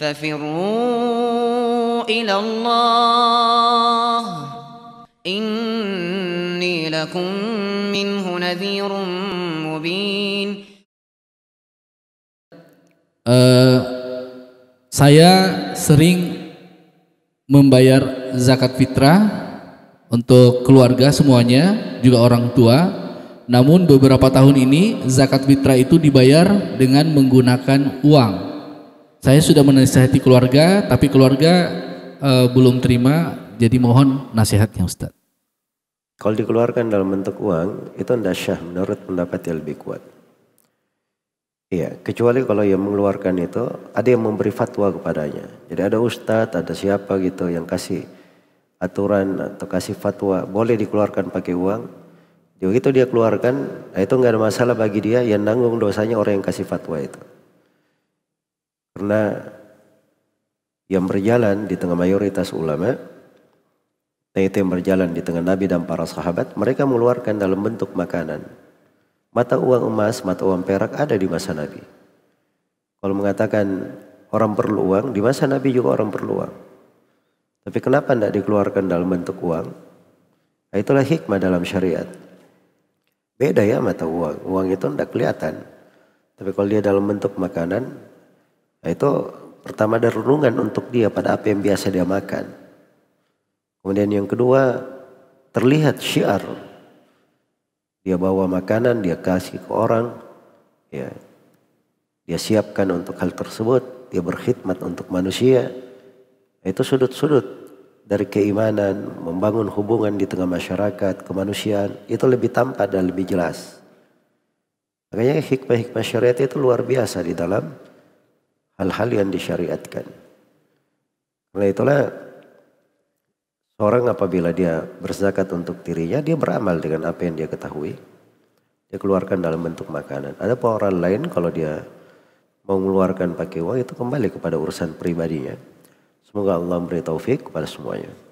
ففروا إلى الله إني لكم منه نذير مبين uh, saya sering membayar zakat fitrah untuk keluarga semuanya, juga orang tua. Namun beberapa tahun ini zakat fitrah itu dibayar dengan menggunakan uang saya sudah menasihati keluarga, tapi keluarga uh, belum terima, jadi mohon nasihatnya Ustaz. Kalau dikeluarkan dalam bentuk uang, itu tidak syah menurut pendapat yang lebih kuat. Iya, kecuali kalau yang mengeluarkan itu ada yang memberi fatwa kepadanya. Jadi ada ustadz, ada siapa gitu yang kasih aturan atau kasih fatwa boleh dikeluarkan pakai uang. Jadi Begitu dia keluarkan, nah itu nggak ada masalah bagi dia yang nanggung dosanya orang yang kasih fatwa itu. Karena yang berjalan di tengah mayoritas ulama, yaitu yang berjalan di tengah Nabi dan para sahabat, mereka mengeluarkan dalam bentuk makanan. Mata uang emas, mata uang perak ada di masa Nabi. Kalau mengatakan orang perlu uang, di masa Nabi juga orang perlu uang. Tapi kenapa tidak dikeluarkan dalam bentuk uang? Nah, itulah hikmah dalam syariat. Beda ya mata uang. Uang itu tidak kelihatan. Tapi kalau dia dalam bentuk makanan, Nah, itu pertama ada renungan untuk dia pada apa yang biasa dia makan. Kemudian yang kedua terlihat syiar. Dia bawa makanan, dia kasih ke orang, ya. Dia siapkan untuk hal tersebut, dia berkhidmat untuk manusia. Nah, itu sudut-sudut dari keimanan, membangun hubungan di tengah masyarakat, kemanusiaan, itu lebih tampak dan lebih jelas. Makanya hikmah-hikmah syariat itu luar biasa di dalam hal-hal yang disyariatkan. Oleh itulah seorang apabila dia berzakat untuk dirinya, dia beramal dengan apa yang dia ketahui. Dia keluarkan dalam bentuk makanan. Ada orang lain kalau dia mengeluarkan pakai uang itu kembali kepada urusan pribadinya. Semoga Allah memberi taufik kepada semuanya.